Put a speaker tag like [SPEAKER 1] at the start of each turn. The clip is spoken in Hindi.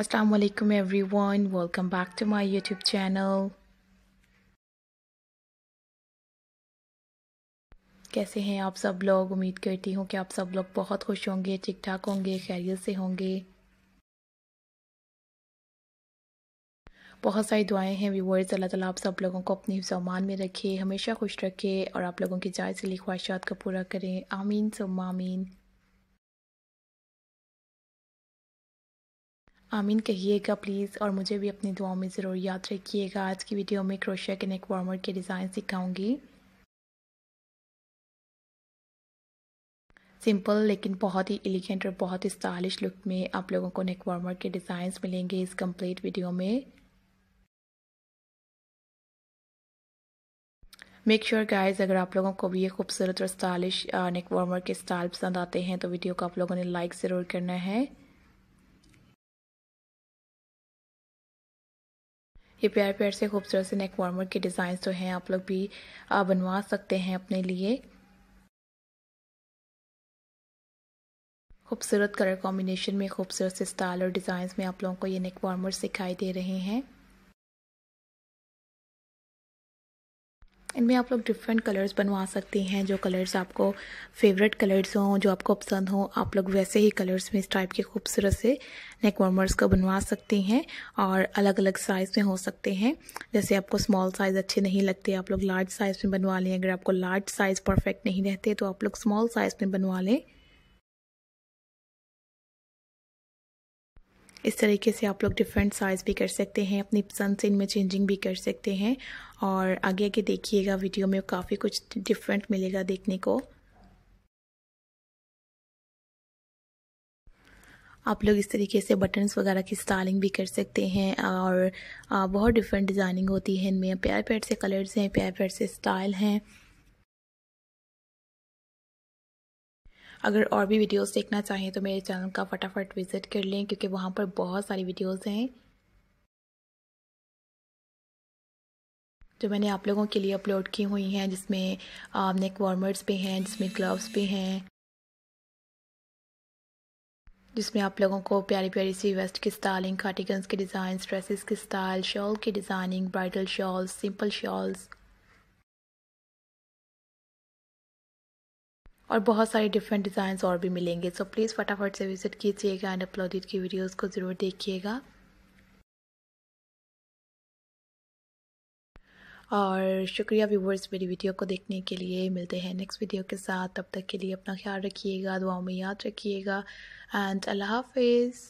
[SPEAKER 1] Assalamualaikum everyone, welcome back to my YouTube channel. कैसे हैं आप सब लोग उम्मीद करती हूँ कि आप सब लोग बहुत खुश होंगे ठीक ठाक होंगे खैरियत से होंगे बहुत सारी दुआएं हैं व्यूवर्स अल्लाह ताला आप सब लोगों को अपनी सामान में रखे हमेशा खुश रखे और आप लोगों की जायज़ से ख्वाहिशात को पूरा करें आमीन सुम्मा आमीन आमीन कहिएगा प्लीज़ और मुझे भी अपनी दुआओं में ज़रूर याद रखिएगा आज की वीडियो में क्रोशिया के नेक वार्मर के डिज़ाइन सिखाऊंगी सिंपल लेकिन बहुत ही एलिगेंट और बहुत ही स्टाइलिश लुक में आप लोगों को नेक वार्मर के डिज़ाइंस मिलेंगे इस कंप्लीट वीडियो में मेक श्योर गाइज अगर आप लोगों को भी ये खूबसूरत और स्टाइलिश नेक वार्मर के स्टाइल पसंद आते हैं तो वीडियो को आप लोगों ने लाइक ज़रूर करना है ये प्यार प्यार से खूबसूरत से नेक वार्मर के डिज़ाइन जो तो हैं आप लोग भी बनवा सकते हैं अपने लिए खूबसूरत कलर कॉम्बिनेशन में खूबसूरत से स्टाइल और डिजाइन में आप लोगों को ये नेक वार्मर सिखाई दे रहे हैं इनमें आप लोग डिफरेंट कलर्स बनवा सकते हैं जो कलर्स आपको फेवरेट कलर्स हों जो आपको पसंद हो आप लोग वैसे ही कलर्स में इस टाइप के खूबसूरत से नेक वार्मर्स को बनवा सकते हैं और अलग अलग साइज़ में हो सकते हैं जैसे आपको स्मॉल साइज़ अच्छे नहीं लगते आप लोग लार्ज साइज़ में बनवा लें अगर आपको लार्ज साइज़ परफेक्ट नहीं रहते तो आप लोग स्मॉल साइज़ में बनवा लें इस तरीके से आप लोग डिफरेंट साइज़ भी कर सकते हैं अपनी पसंद से इनमें चेंजिंग भी कर सकते हैं और आगे आगे देखिएगा वीडियो में काफ़ी कुछ डिफरेंट मिलेगा देखने को आप लोग इस तरीके से बटन्स वगैरह की स्टाइलिंग भी कर सकते हैं और बहुत डिफरेंट डिज़ाइनिंग होती है इनमें प्यार प्यार से कलर्स हैं प्यार प्यार से स्टाइल हैं अगर और भी वीडियोस देखना चाहें तो मेरे चैनल का फटाफट विज़िट कर लें क्योंकि वहाँ पर बहुत सारी वीडियोस हैं जो मैंने आप लोगों के लिए अपलोड की हुई हैं जिसमें नेक वार्मर्स भी हैं जिसमें ग्लव्स भी हैं जिसमें आप लोगों को प्यारी प्यारी सी वेस्ट की स्टाइलिंग कार्टिगन्स के डिज़ाइन ड्रेसेस की स्टाइल शॉल की designing bridal shawls simple shawls और बहुत सारे डिफरेंट डिज़ाइंस और भी मिलेंगे सो प्लीज़ फटाफट से विज़िट कीजिएगा एंड अपलोडेड की वीडियोज़ को ज़रूर देखिएगा और शुक्रिया व्यूवर्स मेरी वीडियो को देखने के लिए मिलते हैं नेक्स्ट वीडियो के साथ तब तक के लिए अपना ख्याल रखिएगा दुआओं में याद रखिएगा एंड अल्लाह हाफिज़